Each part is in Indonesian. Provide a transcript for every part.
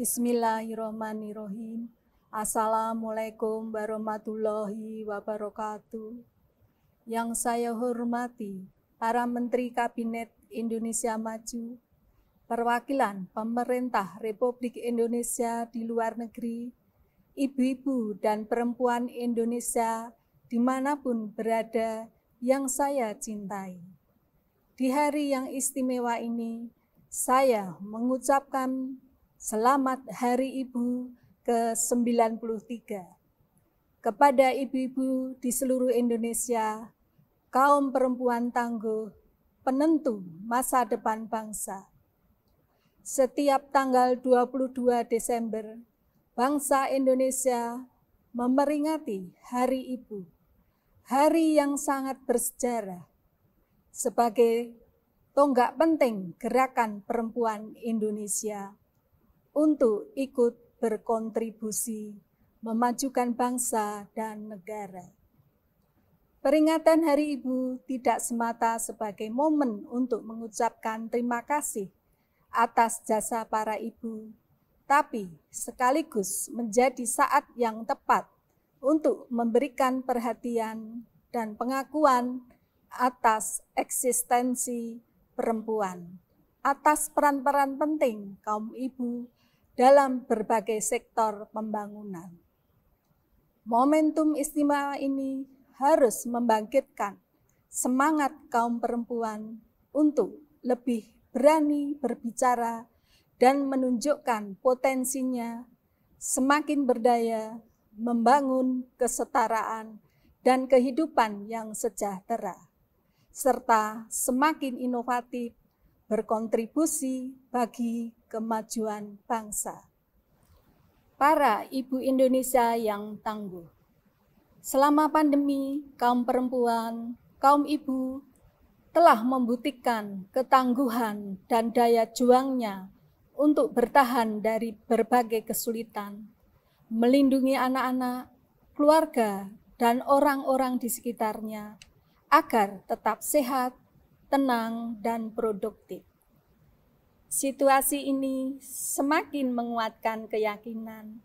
Bismillahirrahmanirrahim. Assalamualaikum warahmatullahi wabarakatuh. Yang saya hormati, para Menteri Kabinet Indonesia Maju, perwakilan pemerintah Republik Indonesia di luar negeri, ibu-ibu dan perempuan Indonesia dimanapun berada yang saya cintai. Di hari yang istimewa ini, saya mengucapkan Selamat Hari Ibu ke-93. Kepada ibu-ibu di seluruh Indonesia, kaum perempuan tangguh, penentu masa depan bangsa. Setiap tanggal 22 Desember, bangsa Indonesia memeringati Hari Ibu, hari yang sangat bersejarah sebagai tonggak penting gerakan perempuan Indonesia untuk ikut berkontribusi memajukan bangsa dan negara. Peringatan Hari Ibu tidak semata sebagai momen untuk mengucapkan terima kasih atas jasa para ibu, tapi sekaligus menjadi saat yang tepat untuk memberikan perhatian dan pengakuan atas eksistensi perempuan, atas peran-peran penting kaum ibu dalam berbagai sektor pembangunan. Momentum istimewa ini harus membangkitkan semangat kaum perempuan untuk lebih berani berbicara dan menunjukkan potensinya semakin berdaya membangun kesetaraan dan kehidupan yang sejahtera serta semakin inovatif berkontribusi bagi kemajuan bangsa. Para ibu Indonesia yang tangguh, selama pandemi, kaum perempuan, kaum ibu telah membuktikan ketangguhan dan daya juangnya untuk bertahan dari berbagai kesulitan, melindungi anak-anak, keluarga, dan orang-orang di sekitarnya agar tetap sehat tenang, dan produktif. Situasi ini semakin menguatkan keyakinan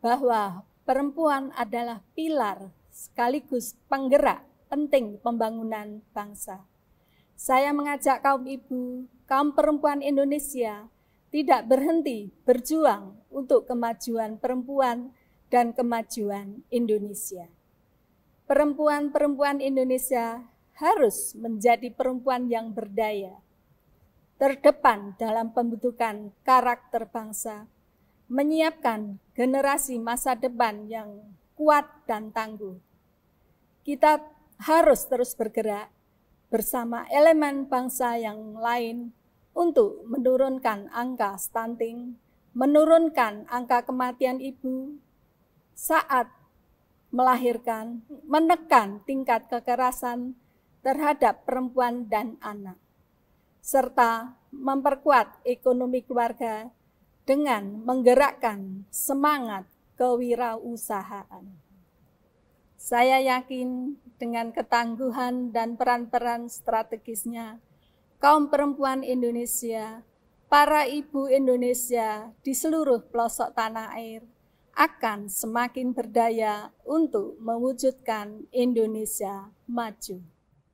bahwa perempuan adalah pilar sekaligus penggerak penting pembangunan bangsa. Saya mengajak kaum ibu, kaum perempuan Indonesia tidak berhenti berjuang untuk kemajuan perempuan dan kemajuan Indonesia. Perempuan-perempuan Indonesia harus menjadi perempuan yang berdaya, terdepan dalam pembentukan karakter bangsa, menyiapkan generasi masa depan yang kuat dan tangguh. Kita harus terus bergerak bersama elemen bangsa yang lain untuk menurunkan angka stunting, menurunkan angka kematian ibu saat melahirkan, menekan tingkat kekerasan terhadap perempuan dan anak, serta memperkuat ekonomi keluarga dengan menggerakkan semangat kewirausahaan. Saya yakin dengan ketangguhan dan peran-peran strategisnya, kaum perempuan Indonesia, para ibu Indonesia di seluruh pelosok tanah air akan semakin berdaya untuk mewujudkan Indonesia maju.